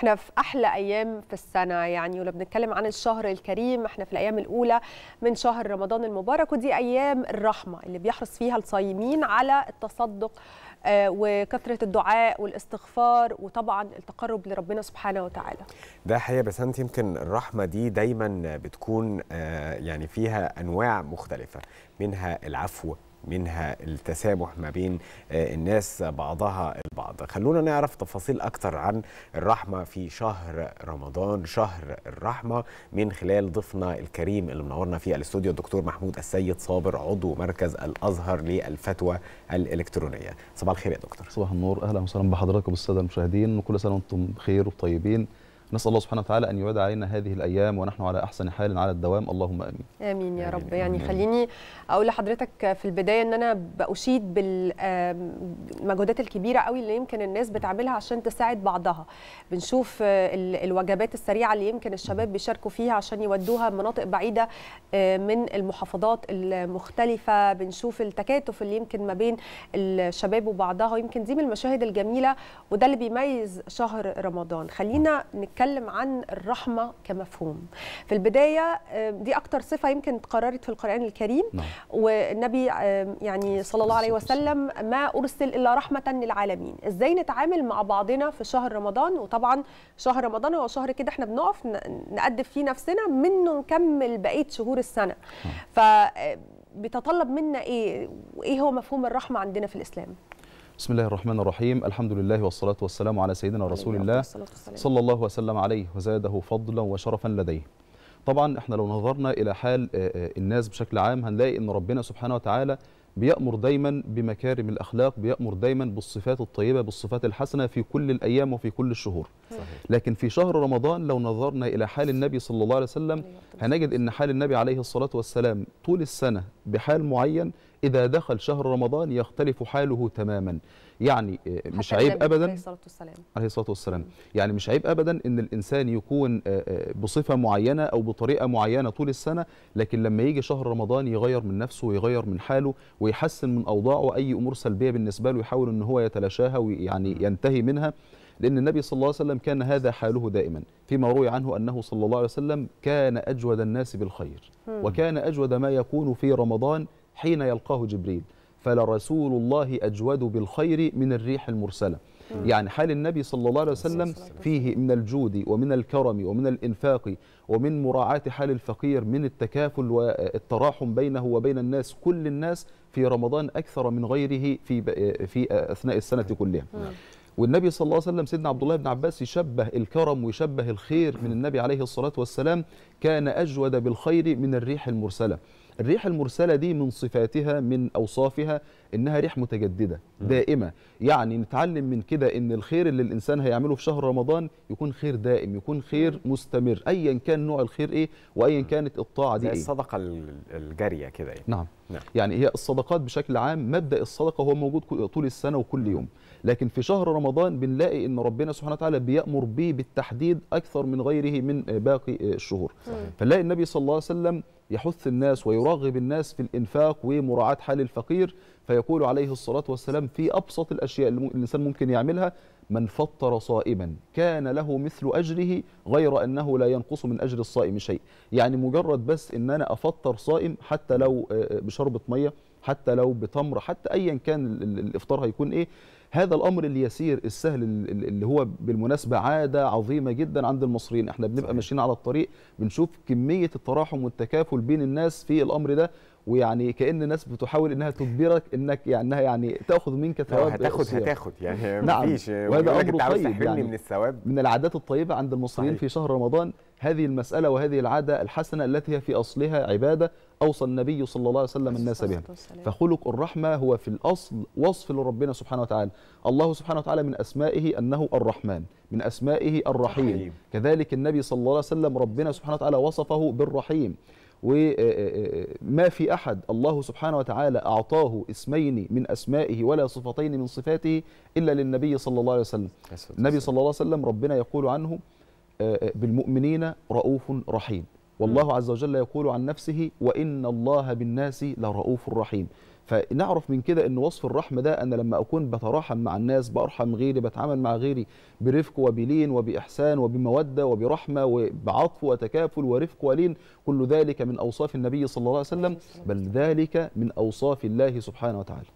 احنا في احلى ايام في السنه يعني ولو بنتكلم عن الشهر الكريم احنا في الايام الاولى من شهر رمضان المبارك ودي ايام الرحمه اللي بيحرص فيها الصايمين على التصدق آه، وكثرة الدعاء والاستغفار وطبعا التقرب لربنا سبحانه وتعالى ده حقيقة بس أنت يمكن الرحمة دي دايما بتكون آه، يعني فيها أنواع مختلفة منها العفو منها التسامح ما بين آه، الناس بعضها البعض خلونا نعرف تفاصيل أكتر عن الرحمة في شهر رمضان شهر الرحمة من خلال ضيفنا الكريم اللي منورنا في الاستوديو الدكتور محمود السيد صابر عضو مركز الأزهر للفتوى الإلكترونية صباح الخير يا دكتور صباح النور أهلا وسهلا بحضراتكم بالسادة المشاهدين وكل سنة وأنتم بخير وطيبين نسال الله سبحانه وتعالى ان يعاد علينا هذه الايام ونحن على احسن حال على الدوام اللهم امين امين يا رب يعني آمين. خليني اقول لحضرتك في البدايه ان انا باشيد بالمجهودات الكبيره قوي اللي يمكن الناس بتعملها عشان تساعد بعضها بنشوف آه، الوجبات السريعه اللي يمكن الشباب بيشاركوا فيها عشان يودوها مناطق بعيده آه، من المحافظات المختلفه بنشوف التكاتف اللي يمكن ما بين الشباب وبعضها يمكن دي من المشاهد الجميله وده اللي بيميز شهر رمضان خلينا نتكلم بيتكلم عن الرحمه كمفهوم في البدايه آه، دي اكتر صفه يمكن اتقررت في القران الكريم نعم. والنبي آه، يعني صلى الله عليه وسلم ما ارسل الا رحمه للعالمين ازاي نتعامل مع بعضنا في شهر رمضان وطبعا شهر رمضان هو شهر كده احنا بنقف نقدم فيه نفسنا منه نكمل بقيه شهور السنه نعم. ف آه، بيتطلب منا ايه وايه هو مفهوم الرحمه عندنا في الاسلام بسم الله الرحمن الرحيم الحمد لله والصلاة والسلام على سيدنا رسول الله صلى الله وسلم عليه وزاده فضلا وشرفا لديه طبعا احنا لو نظرنا إلى حال آه، آه، الناس بشكل عام هنلاقي أن ربنا سبحانه وتعالى بيأمر دايما بمكارم الأخلاق بيأمر دايما بالصفات الطيبة بالصفات الحسنة في كل الأيام وفي كل الشهور صحيح. لكن في شهر رمضان لو نظرنا إلى حال النبي صلى الله عليه وسلم هنجد أن حال النبي عليه الصلاة والسلام طول السنة بحال معين إذا دخل شهر رمضان يختلف حاله تماما يعني آه، مش عيب أبدا عليه الصلاة والسلام عليه الصلاة والسلام يعني مش عيب أبدا إن الإنسان يكون آه، آه، بصفة معينة أو بطريقة معينة طول السنة لكن لما يجي شهر رمضان يغير من نفسه ويغير من حاله ويحسن من اوضاعه اي امور سلبيه بالنسبه له يحاول ان هو يتلاشاها ويعني ينتهي منها لأن النبي صلى الله عليه وسلم كان هذا حاله دائما فيما روي عنه أنه صلى الله عليه وسلم كان أجود الناس بالخير وكان أجود ما يكون في رمضان حين يلقاه جبريل فلرسول الله أجود بالخير من الريح المرسلة يعني حال النبي صلى الله عليه وسلم فيه من الجود ومن الكرم ومن الإنفاق ومن مراعاة حال الفقير من التكافل والتراحم بينه وبين الناس كل الناس في رمضان اكثر من غيره في في اثناء السنه كلها نعم. والنبي صلى الله عليه وسلم سيدنا عبد الله بن عباس يشبه الكرم ويشبه الخير من النبي عليه الصلاه والسلام كان اجود بالخير من الريح المرسله الريح المرسله دي من صفاتها من اوصافها انها ريح متجدده دائمه يعني نتعلم من كده ان الخير اللي الانسان هيعمله في شهر رمضان يكون خير دائم يكون خير مستمر ايا كان نوع الخير ايه وايا كانت الطاعه دي ايه الصدقه الجاريه كده يعني. نعم. نعم يعني هي الصدقات بشكل عام مبدا الصدقه هو موجود طول السنه وكل يوم لكن في شهر رمضان بنلاقي ان ربنا سبحانه وتعالى بيامر به بالتحديد اكثر من غيره من باقي الشهور فنلاقي النبي صلى الله عليه وسلم يحث الناس ويراغب الناس في الانفاق ومراعاه حال الفقير فيقول عليه الصلاة والسلام في أبسط الأشياء اللي الإنسان ممكن يعملها من فطر صائما كان له مثل أجره غير أنه لا ينقص من أجر الصائم شيء يعني مجرد بس أن أنا أفطر صائم حتى لو آه، بشربة مية حتى لو بتمر حتى أيا كان الإفطار هيكون إيه هذا الامر اليسير السهل اللي هو بالمناسبه عاده عظيمه جدا عند المصريين احنا بنبقى ماشيين على الطريق بنشوف كميه التراحم والتكافل بين الناس في الامر ده ويعني كان الناس بتحاول انها تجبرك انك يعني انها يعني تاخذ منك ثواب هتاخد الصيام. هتاخد يعني نعم مفيش وهذا امر طيب يعني من الثواب من العادات الطيبه عند المصريين صحيح. في شهر رمضان هذه المساله وهذه العاده الحسنه التي هي في اصلها عباده أوصى النبي صلى الله عليه وسلم الناس بها فخلق الرحمة هو في الأصل وصف لربنا سبحانه وتعالى الله سبحانه وتعالى من أسمائه أنه الرحمن من أسمائه الرحيم كذلك النبي صلى الله عليه وسلم ربنا سبحانه وتعالى وصفه بالرحيم وما آه، آه، آه، في أحد الله سبحانه وتعالى أعطاه اسمين من أسمائه ولا صفتين من صفاته إلا للنبي صلى الله عليه وسلم النبي صلى الله عليه وسلم ربنا يقول عنه بالمؤمنين رؤوف رحيم والله عز وجل يقول عن نفسه وإن الله بالناس لرؤوف رحيم فنعرف من كده ان وصف الرحمه ده انا لما اكون بتراحم مع الناس برحم غيري بتعامل مع غيري برفق وبلين وباحسان وبموده وبرحمه وبعطف وتكافل ورفق ولين كل ذلك من اوصاف النبي صلى الله عليه وسلم بل ذلك من اوصاف الله سبحانه وتعالى